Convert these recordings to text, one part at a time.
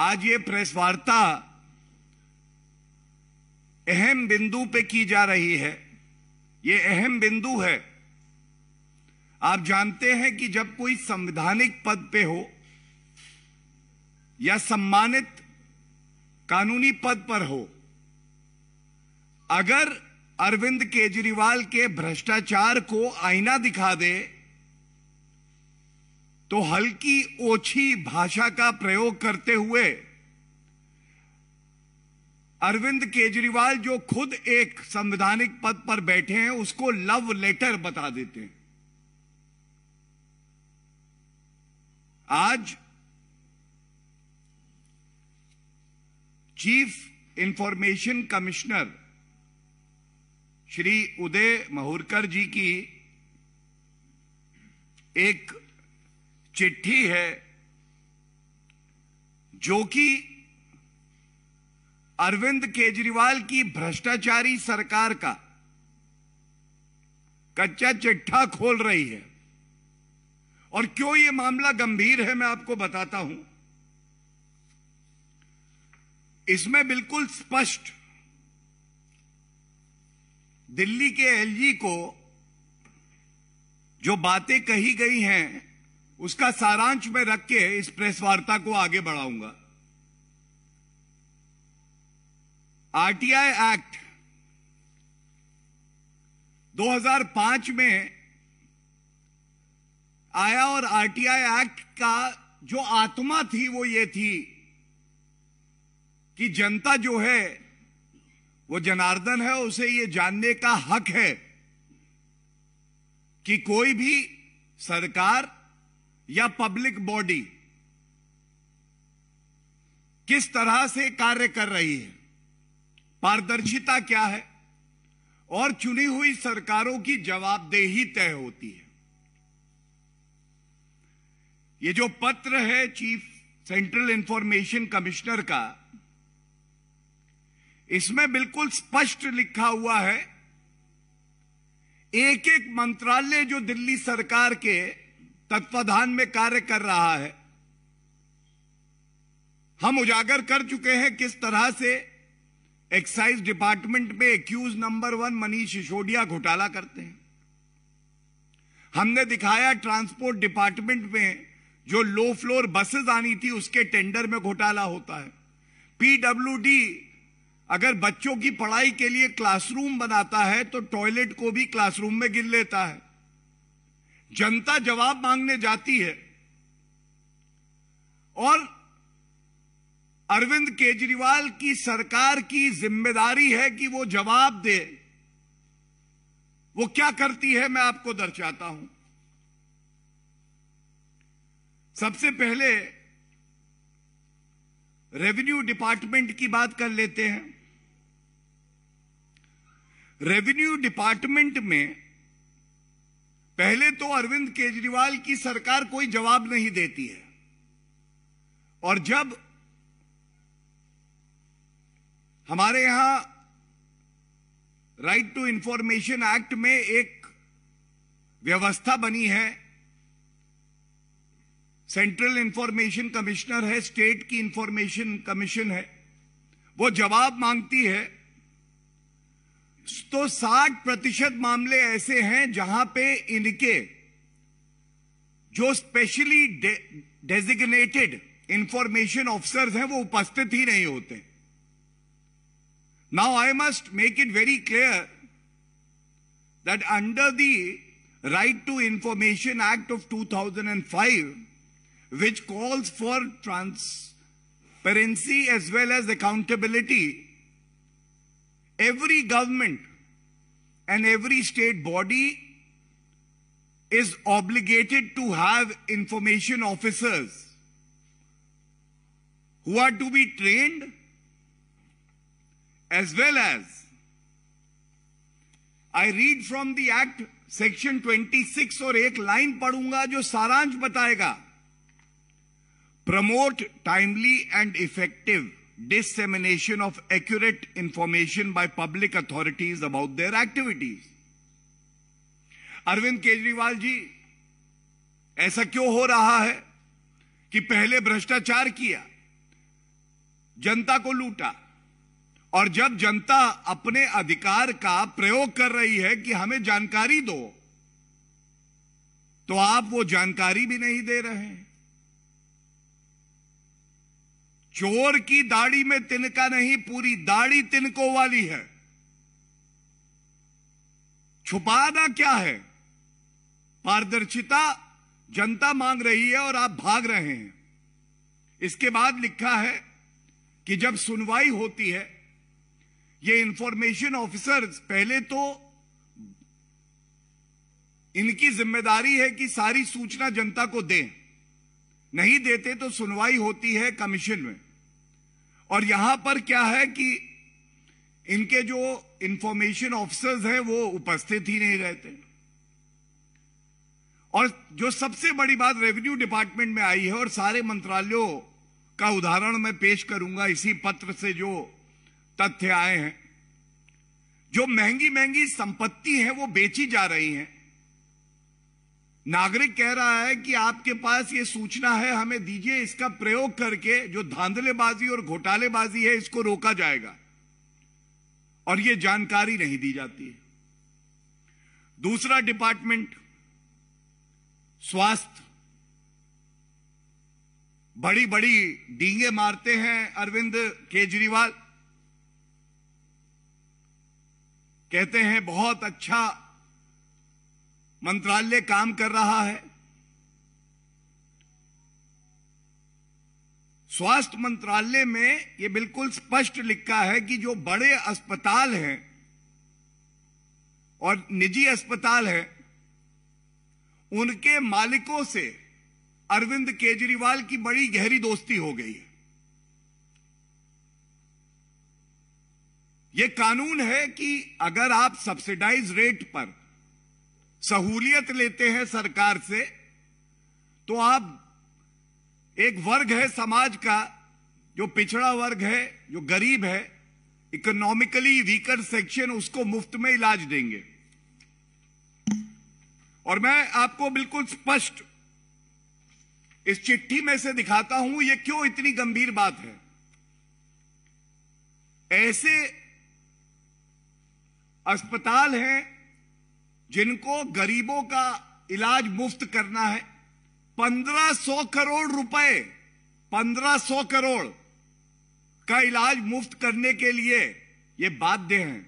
आज ये प्रेस वार्ता अहम बिंदु पे की जा रही है ये अहम बिंदु है आप जानते हैं कि जब कोई संवैधानिक पद पे हो या सम्मानित कानूनी पद पर हो अगर अरविंद केजरीवाल के भ्रष्टाचार को आईना दिखा दे तो हल्की ओछी भाषा का प्रयोग करते हुए अरविंद केजरीवाल जो खुद एक संवैधानिक पद पर बैठे हैं उसको लव लेटर बता देते हैं आज chief information commissioner Shri Uday Mahurkar ji की एक चिट्ठी है जो कि अरविंद केजरीवाल की भ्रष्टाचारी सरकार का कच्चा चिट्ठा खोल रही है और क्यों ये मामला गंभीर है मैं आपको बताता हूं इसमें बिल्कुल स्पष्ट दिल्ली के एलजी को जो बातें कही गई हैं उसका सारांश में रख के इस प्रेस वार्ता को आगे बढ़ाऊंगा आरटीआई एक्ट 2005 में आया और आरटीआई एक्ट का जो आत्मा थी वो ये थी कि जनता जो है वो जनार्दन है उसे ये जानने का हक है कि कोई भी सरकार या पब्लिक बॉडी किस तरह से कार्य कर रही है पारदर्शिता क्या है और चुनी हुई सरकारों की जवाबदेही तय होती है ये जो पत्र है चीफ सेंट्रल इंफॉर्मेशन कमिश्नर का इसमें बिल्कुल स्पष्ट लिखा हुआ है एक एक मंत्रालय जो दिल्ली सरकार के तत्वाधान में कार्य कर रहा है हम उजागर कर चुके हैं किस तरह से एक्साइज डिपार्टमेंट में accused number one Manish Sisodia घोटाला करते हैं हमने दिखाया ट्रांसपोर्ट डिपार्टमेंट में जो लो फ्लोर बसेस आनी थी उसके टेंडर में घोटाला होता है पीडब्ल्यूडी अगर बच्चों की पढ़ाई के लिए क्लासरूम बनाता है तो टॉयलेट को भी क्लासरूम में गिन लेता है जनता जवाब मांगने जाती है और अरविंद केजरीवाल की सरकार की जिम्मेदारी है कि वो जवाब दे वो क्या करती है मैं आपको दर्शाता हूं सबसे पहले रेवेन्यू डिपार्टमेंट की बात कर लेते हैं रेवेन्यू डिपार्टमेंट में पहले तो अरविंद केजरीवाल की सरकार कोई जवाब नहीं देती है और जब हमारे यहां राइट टू इंफॉर्मेशन एक्ट में एक व्यवस्था बनी है सेंट्रल इंफॉर्मेशन कमिश्नर है स्टेट की इंफॉर्मेशन कमीशन है वो जवाब मांगती है तो 60 प्रतिशत मामले ऐसे हैं जहां पे इनके जो स्पेशली डेजिग्नेटेड इंफॉर्मेशन ऑफिसर्स हैं वो उपस्थित ही नहीं होते now I must make it very clear that under the right to information act of 2005 which calls for transparency as well as accountability every government and every state body is obligated to have information officers who are to be trained as well as I read from the act Section 26 or 8 line पढ़ूंगा jo सारांश बताएगा promote timely and effective. dissemination of accurate information by public authorities about their activities. arvind kejriwal ji aisa क्यों ho raha hai ki pehle bhrashtachar kiya janta ko loota और जब जनता अपने अधिकार का प्रयोग कर रही है कि हमें जानकारी दो तो आप वो जानकारी भी नहीं दे रहे हैं चोर की दाढ़ी में तिनका नहीं पूरी दाढ़ी तिनकों वाली है छुपाना क्या है पारदर्शिता जनता मांग रही है और आप भाग रहे हैं इसके बाद लिखा है कि जब सुनवाई होती है ये इंफॉर्मेशन ऑफिसर्स पहले तो इनकी जिम्मेदारी है कि सारी सूचना जनता को दें नहीं देते तो सुनवाई होती है कमीशन में और यहां पर क्या है कि इनके जो इंफॉर्मेशन ऑफिसर्स हैं वो उपस्थित ही नहीं रहते और जो सबसे बड़ी बात रेवेन्यू डिपार्टमेंट में आई है और सारे मंत्रालयों का उदाहरण मैं पेश करूंगा इसी पत्र से जो तथ्य आए हैं जो महंगी महंगी संपत्ति है वो बेची जा रही है नागरिक कह रहा है कि आपके पास ये सूचना है हमें दीजिए इसका प्रयोग करके जो धांधलेबाजी और घोटालेबाजी है इसको रोका जाएगा और ये जानकारी नहीं दी जाती है दूसरा डिपार्टमेंट स्वास्थ्य बड़ी बड़ी डींगे मारते हैं अरविंद केजरीवाल कहते हैं बहुत अच्छा मंत्रालय काम कर रहा है स्वास्थ्य मंत्रालय में यह बिल्कुल स्पष्ट लिखा है कि जो बड़े अस्पताल हैं और निजी अस्पताल हैं उनके मालिकों से अरविंद केजरीवाल की बड़ी गहरी दोस्ती हो गई है यह कानून है कि अगर आप सब्सिडाइज रेट पर सहूलियत लेते हैं सरकार से तो आप एक वर्ग है समाज का जो पिछड़ा वर्ग है जो गरीब है इकोनॉमिकली वीकर सेक्शन उसको मुफ्त में इलाज देंगे और मैं आपको बिल्कुल स्पष्ट इस चिट्ठी में से दिखाता हूं ये क्यों इतनी गंभीर बात है ऐसे अस्पताल हैं जिनको गरीबों का इलाज मुफ्त करना है 1500 करोड़ रुपए 1500 करोड़ का इलाज मुफ्त करने के लिए ये बाध्य हैं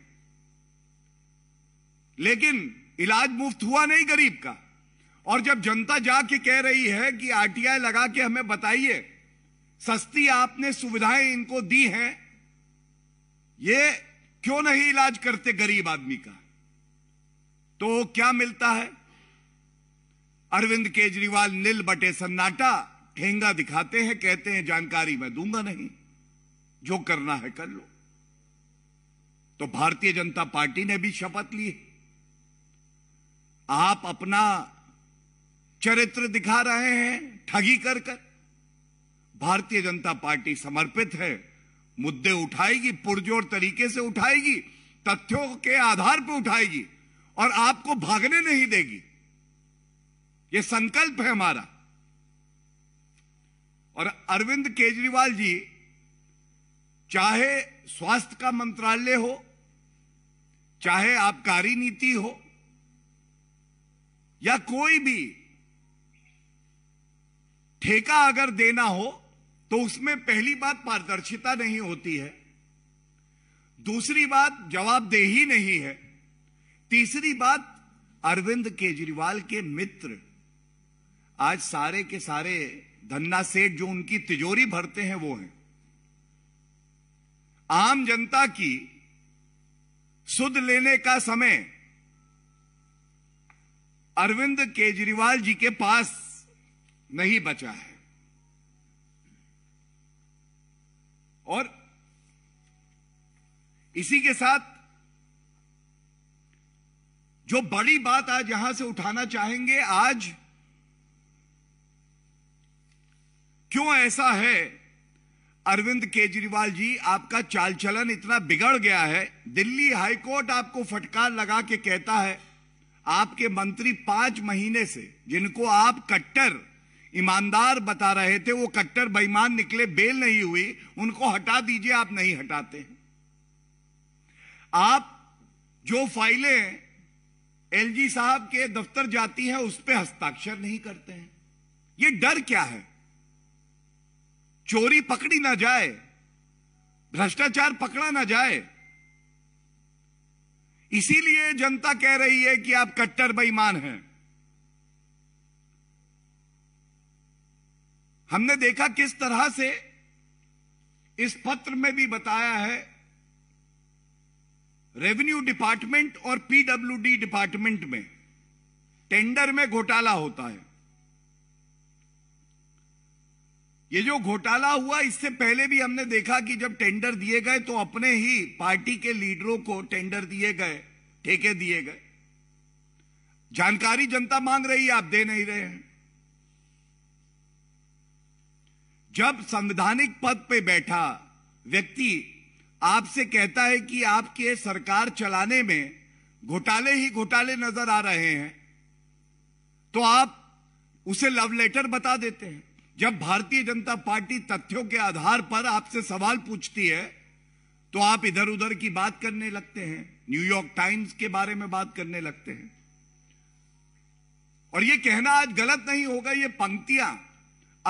लेकिन इलाज मुफ्त हुआ नहीं गरीब का और जब जनता जाके कह रही है कि आरटीआई लगा के हमें बताइए सस्ती आपने सुविधाएं इनको दी हैं ये क्यों नहीं इलाज करते गरीब आदमी का तो क्या मिलता है अरविंद केजरीवाल नील बटे सन्नाटा ठेंगा दिखाते हैं कहते हैं जानकारी मैं दूंगा नहीं जो करना है कर लो तो भारतीय जनता पार्टी ने भी शपथ ली आप अपना चरित्र दिखा रहे हैं ठगी कर कर भारतीय जनता पार्टी समर्पित है मुद्दे उठाएगी पुरजोर तरीके से उठाएगी तथ्यों के आधार पर उठाएगी और आपको भागने नहीं देगी ये संकल्प है हमारा और अरविंद केजरीवाल जी चाहे स्वास्थ्य का मंत्रालय हो चाहे आबकारी नीति हो या कोई भी ठेका अगर देना हो तो उसमें पहली बात पारदर्शिता नहीं होती है दूसरी बात जवाबदेही नहीं है तीसरी बात अरविंद केजरीवाल के मित्र आज सारे के सारे धन्ना सेठ जो उनकी तिजोरी भरते हैं वो हैं आम जनता की सुध लेने का समय अरविंद केजरीवाल जी के पास नहीं बचा है और इसी के साथ जो बड़ी बात आज यहां से उठाना चाहेंगे आज क्यों ऐसा है अरविंद केजरीवाल जी आपका चाल चलन इतना बिगड़ गया है दिल्ली हाईकोर्ट आपको फटकार लगा के कहता है आपके मंत्री पांच महीने से जिनको आप कट्टर ईमानदार बता रहे थे वो कट्टर बेईमान निकले बेल नहीं हुई उनको हटा दीजिए आप नहीं हटाते आप जो फाइलें एलजी साहब के दफ्तर जाती है उस पर हस्ताक्षर नहीं करते हैं ये डर क्या है चोरी पकड़ी ना जाए भ्रष्टाचार पकड़ा ना जाए इसीलिए जनता कह रही है कि आप कट्टर बेईमान हैं हमने देखा किस तरह से इस पत्र में भी बताया है रेवेन्यू डिपार्टमेंट और पीडब्ल्यू डिपार्टमेंट में टेंडर में घोटाला होता है ये जो घोटाला हुआ इससे पहले भी हमने देखा कि जब टेंडर दिए गए तो अपने ही पार्टी के लीडरों को टेंडर दिए गए ठेके दिए गए जानकारी जनता मांग रही है आप दे नहीं रहे हैं जब संवैधानिक पद पे बैठा व्यक्ति आपसे कहता है कि आपके सरकार चलाने में घोटाले ही घोटाले नजर आ रहे हैं तो आप उसे लव लेटर बता देते हैं जब भारतीय जनता पार्टी तथ्यों के आधार पर आपसे सवाल पूछती है तो आप इधर उधर की बात करने लगते हैं न्यूयॉर्क टाइम्स के बारे में बात करने लगते हैं और यह कहना आज गलत नहीं होगा ये पंक्तियां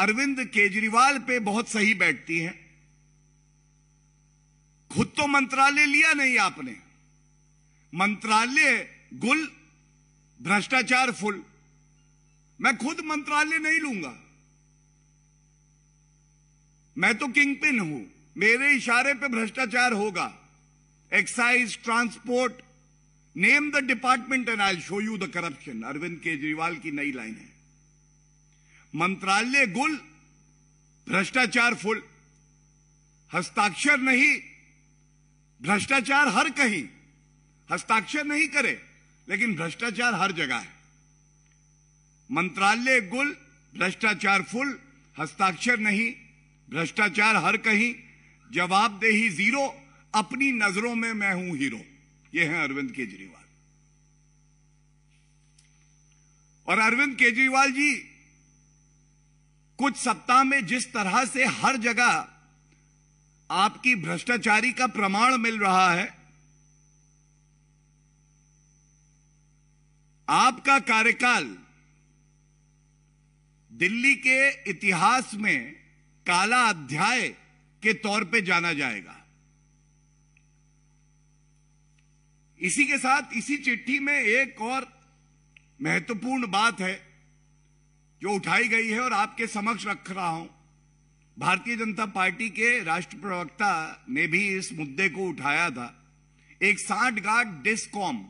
अरविंद केजरीवाल पे बहुत सही बैठती हैं खुद तो मंत्रालय लिया नहीं आपने मंत्रालय गुल भ्रष्टाचार फुल मैं खुद मंत्रालय नहीं लूंगा मैं तो किंग पिन हूं मेरे इशारे पे भ्रष्टाचार होगा excise transport name the department and I show you the corruption Arvind Kejriwal की नई लाइन है मंत्रालय गुल भ्रष्टाचार फुल हस्ताक्षर नहीं भ्रष्टाचार हर कहीं हस्ताक्षर नहीं करे लेकिन भ्रष्टाचार हर जगह है मंत्रालय गुल भ्रष्टाचार फुल हस्ताक्षर नहीं भ्रष्टाचार हर कहीं जवाबदेही जीरो अपनी नजरों में मैं हूं हीरो ये है अरविंद केजरीवाल और अरविंद केजरीवाल जी कुछ सप्ताह में जिस तरह से हर जगह आपकी भ्रष्टाचारी का प्रमाण मिल रहा है आपका कार्यकाल दिल्ली के इतिहास में काला अध्याय के तौर पे जाना जाएगा इसी के साथ इसी चिट्ठी में एक और महत्वपूर्ण बात है जो उठाई गई है और आपके समक्ष रख रहा हूं भारतीय जनता पार्टी के राष्ट्र प्रवक्ता ने भी इस मुद्दे को उठाया था एक साठ गार्ड डिस्कॉम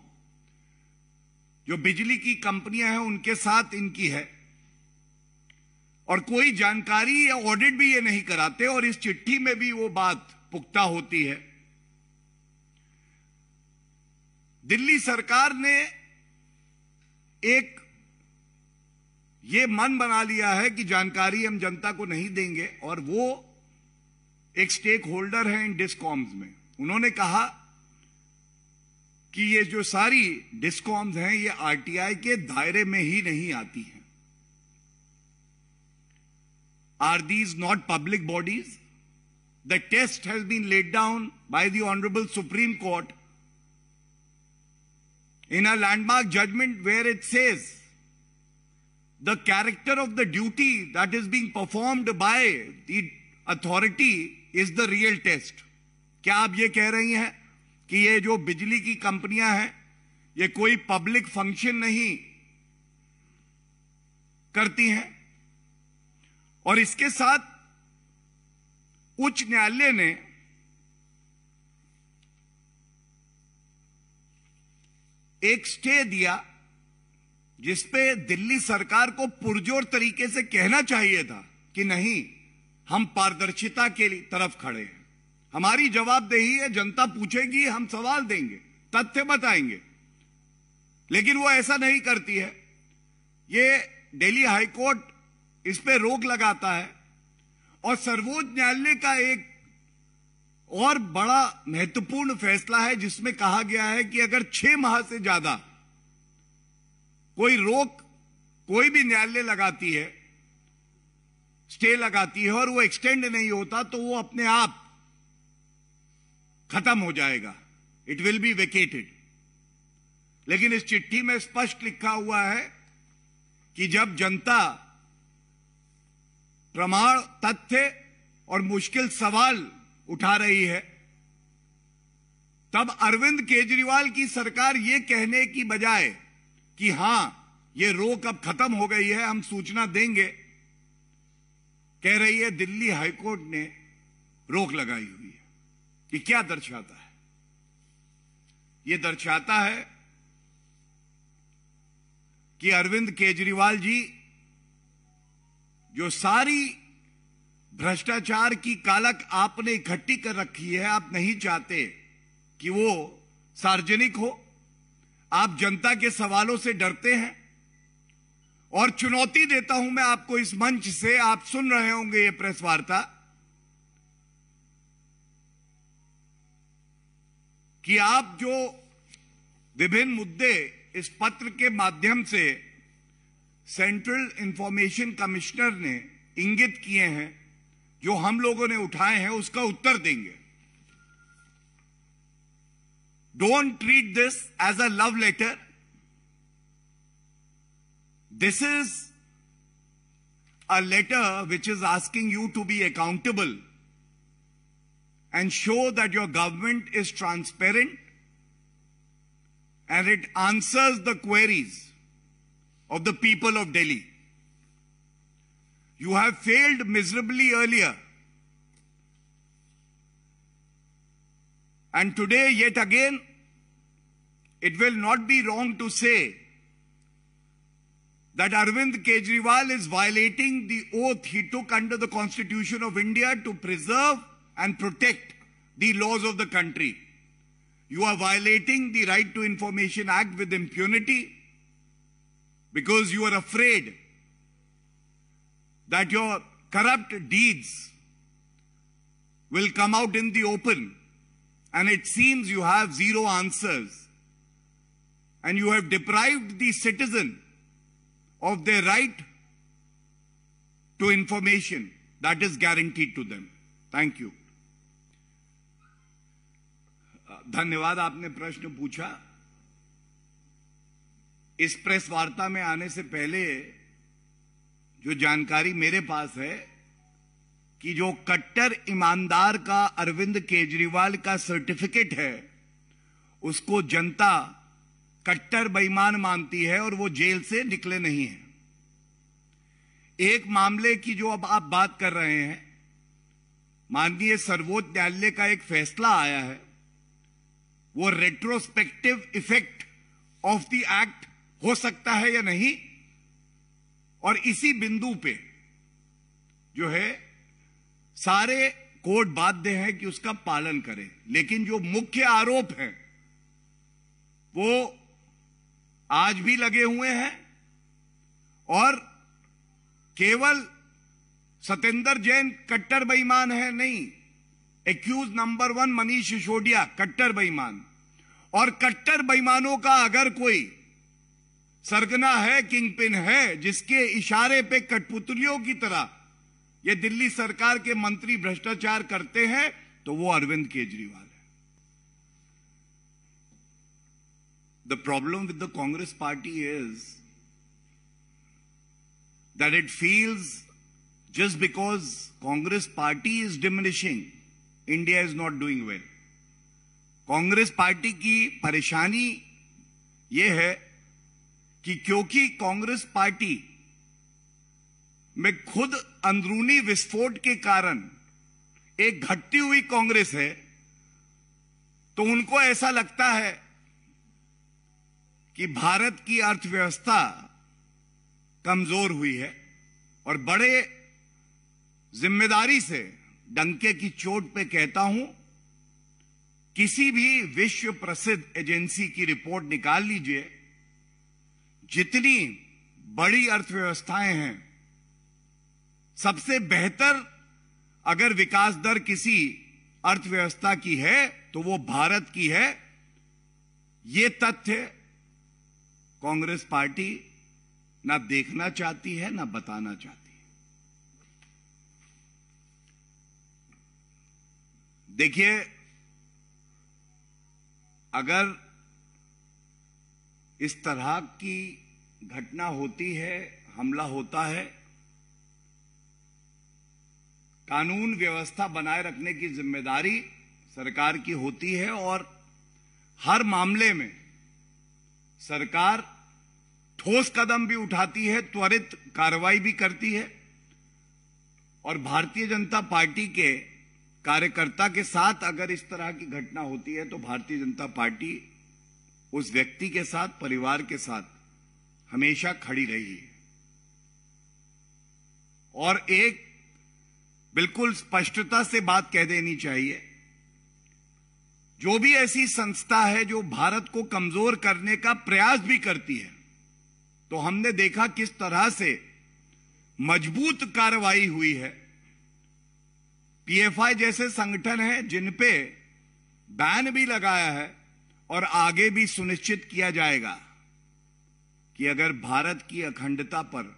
जो बिजली की कंपनियां हैं उनके साथ इनकी है और कोई जानकारी या ऑडिट भी ये नहीं कराते और इस चिट्ठी में भी वो बात पुख्ता होती है दिल्ली सरकार ने एक ये मन बना लिया है कि जानकारी हम जनता को नहीं देंगे और वो एक स्टेक होल्डर है इन डिस्कॉम्स में उन्होंने कहा कि ये जो सारी डिस्कॉम्स हैं ये आरटीआई के दायरे में ही नहीं आती हैं are these not public bodies the test has been laid down by the honourable supreme court in a landmark judgement where it says the character of the duty that is being performed by the authority is the real test. क्या आप ये कह रही हैं कि ये जो बिजली की कंपनियां हैं ये कोई पब्लिक फंक्शन नहीं करती हैं और इसके साथ उच्च न्यायालय ने एक स्टे दिया जिसपे दिल्ली सरकार को पुरजोर तरीके से कहना चाहिए था कि नहीं हम पारदर्शिता के तरफ खड़े हैं हमारी जवाबदेही है जनता पूछेगी हम सवाल देंगे तथ्य बताएंगे लेकिन वो ऐसा नहीं करती है ये दिल्ली हाईकोर्ट इस पे रोक लगाता है और सर्वोच्च न्यायालय का एक और बड़ा महत्वपूर्ण फैसला है जिसमें कहा गया है कि अगर छह माह से ज्यादा कोई रोक कोई भी न्यायालय लगाती है स्टे लगाती है और वो एक्सटेंड नहीं होता तो वो अपने आप खत्म हो जाएगा इट विल बी वेकेटेड लेकिन इस चिट्ठी में स्पष्ट लिखा हुआ है कि जब जनता प्रमाण तथ्य और मुश्किल सवाल उठा रही है तब अरविंद केजरीवाल की सरकार ये कहने की बजाय कि हां ये रोक अब खत्म हो गई है हम सूचना देंगे कह रही है दिल्ली हाईकोर्ट ने रोक लगाई हुई है कि क्या दर्शाता है ये दर्शाता है कि अरविंद केजरीवाल जी जो सारी भ्रष्टाचार की कालक आपने इकट्ठी कर रखी है आप नहीं चाहते कि वो सार्वजनिक हो आप जनता के सवालों से डरते हैं और चुनौती देता हूं मैं आपको इस मंच से आप सुन रहे होंगे ये प्रेस वार्ता कि आप जो विभिन्न मुद्दे इस पत्र के माध्यम से सेंट्रल इंफॉर्मेशन कमिश्नर ने इंगित किए हैं जो हम लोगों ने उठाए हैं उसका उत्तर देंगे Don't treat this as a love letter. This is a letter which is asking you to be accountable and show that your government is transparent and it answers the queries of the people of Delhi. You have failed miserably earlier And today, yet again, it will not be wrong to say that Arvind Kejriwal is violating the oath he took under the Constitution of India to preserve and protect the laws of the country. You are violating the Right to Information Act with impunity because you are afraid that your corrupt deeds will come out in the open and it seems you have zero answers. And you have deprived the citizen of their right to information that is guaranteed to them. Thank you. धन्यवाद आपने प्रश्न पूछा इस press वार्ता में आने से पहले जो जानकारी मेरे पास है कि जो कट्टर ईमानदार का अरविंद केजरीवाल का सर्टिफिकेट है उसको जनता कट्टर बेईमान मानती है और वो जेल से निकले नहीं है एक मामले की जो अब आप बात कर रहे हैं माननीय सर्वोच्च न्यायालय का एक फैसला आया है वो retrospective effect of the act हो सकता है या नहीं और इसी बिंदु पे जो है सारे कोर्ट बाध्य है कि उसका पालन करें लेकिन जो मुख्य आरोप है वो आज भी लगे हुए हैं और केवल सतेंद्र जैन कट्टर बेईमान है नहीं accused number one Manish Sisodia कट्टर बेईमान और कट्टर बेईमानों का अगर कोई सरगना है किंगपिन है जिसके इशारे पे कठपुतलियों की तरह ये दिल्ली सरकार के मंत्री भ्रष्टाचार करते हैं तो वो अरविंद केजरीवाल है the problem with the Congress party is that it feels just because Congress party is diminishing India is not doing well Congress party की परेशानी यह है कि क्योंकि कांग्रेस पार्टी में खुद अंदरूनी विस्फोट के कारण एक घटती हुई कांग्रेस है तो उनको ऐसा लगता है कि भारत की अर्थव्यवस्था कमजोर हुई है और बड़े जिम्मेदारी से डंके की चोट पे कहता हूं किसी भी विश्व प्रसिद्ध एजेंसी की रिपोर्ट निकाल लीजिए जितनी बड़ी अर्थव्यवस्थाएं हैं सबसे बेहतर अगर विकास दर किसी अर्थव्यवस्था की है तो वो भारत की है ये तथ्य कांग्रेस पार्टी ना देखना चाहती है ना बताना चाहती है देखिए अगर इस तरह की घटना होती है हमला होता है कानून व्यवस्था बनाए रखने की जिम्मेदारी सरकार की होती है और हर मामले में सरकार ठोस कदम भी उठाती है त्वरित कार्रवाई भी करती है और भारतीय जनता पार्टी के कार्यकर्ता के साथ अगर इस तरह की घटना होती है तो भारतीय जनता पार्टी उस व्यक्ति के साथ परिवार के साथ हमेशा खड़ी रही है और एक बिल्कुल स्पष्टता से बात कह देनी चाहिए जो भी ऐसी संस्था है जो भारत को कमजोर करने का प्रयास भी करती है तो हमने देखा किस तरह से मजबूत कार्रवाई हुई है पीएफआई जैसे संगठन है जिनपे बैन भी लगाया है और आगे भी सुनिश्चित किया जाएगा कि अगर भारत की अखंडता पर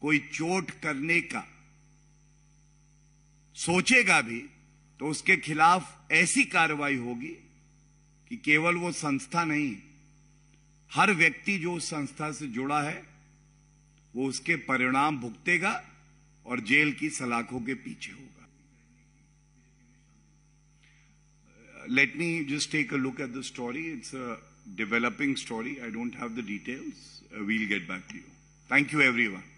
कोई चोट करने का सोचेगा भी तो उसके खिलाफ ऐसी कार्रवाई होगी कि केवल वो संस्था नहीं हर व्यक्ति जो उस संस्था से जुड़ा है वो उसके परिणाम भुगतेगा और जेल की सलाखों के पीछे होगा let me just take a look at the story it's a developing story I don't have the details we'll get back to you thank you you,